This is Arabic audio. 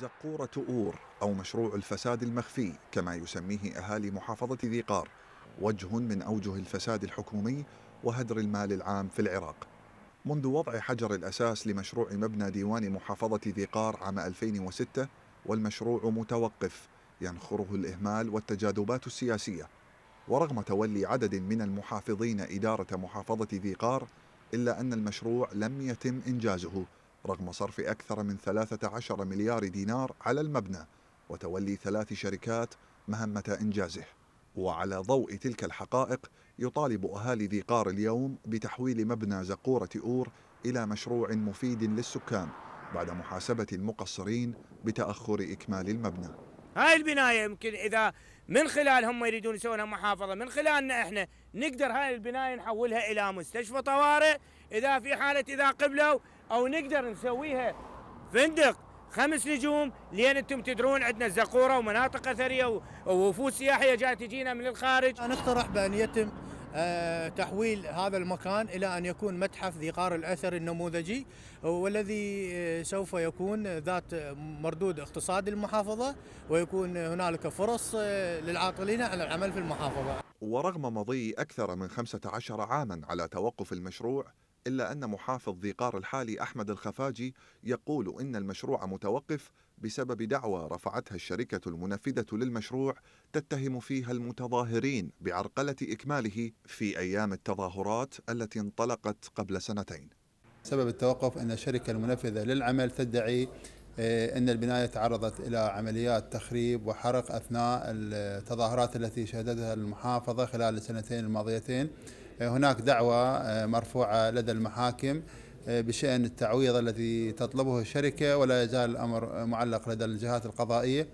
زقورة أور أو مشروع الفساد المخفي كما يسميه أهالي محافظة ذي قار وجه من أوجه الفساد الحكومي وهدر المال العام في العراق منذ وضع حجر الأساس لمشروع مبنى ديوان محافظة ذي قار عام 2006 والمشروع متوقف ينخره الإهمال والتجاذبات السياسية ورغم تولي عدد من المحافظين إدارة محافظة ذي قار إلا أن المشروع لم يتم إنجازه رغم صرف أكثر من 13 مليار دينار على المبنى وتولي ثلاث شركات مهمة إنجازه وعلى ضوء تلك الحقائق يطالب أهالي ذي قار اليوم بتحويل مبنى زقورة أور إلى مشروع مفيد للسكان بعد محاسبة المقصرين بتأخر إكمال المبنى هاي البناية يمكن إذا من خلال هم يريدون يسوونها محافظة من خلالنا إحنا نقدر هاي البناية نحولها إلى مستشفى طوارئ إذا في حالة إذا قبلوا او نقدر نسويها فندق خمس نجوم لان انتم تدرون عندنا الزقوره ومناطق اثريه ووفود سياحيه جايه تجينا من الخارج. نقترح بان يتم آه، تحويل هذا المكان الى ان يكون متحف ذي قار الاثر النموذجي والذي آه، سوف يكون ذات مردود اقتصادي للمحافظه ويكون هنالك فرص آه، للعاطلين على العمل في المحافظه. ورغم مضي اكثر من 15 عاما على توقف المشروع إلا أن محافظ ذي قار الحالي أحمد الخفاجي يقول إن المشروع متوقف بسبب دعوى رفعتها الشركة المنفذة للمشروع تتهم فيها المتظاهرين بعرقلة إكماله في أيام التظاهرات التي انطلقت قبل سنتين سبب التوقف أن الشركة المنفذة للعمل تدعي آه، أن البناية تعرضت إلى عمليات تخريب وحرق أثناء التظاهرات التي شهدتها المحافظة خلال السنتين الماضيتين هناك دعوة آه، مرفوعة لدى المحاكم آه، بشأن التعويض الذي تطلبه الشركة ولا يزال الأمر معلق لدى الجهات القضائية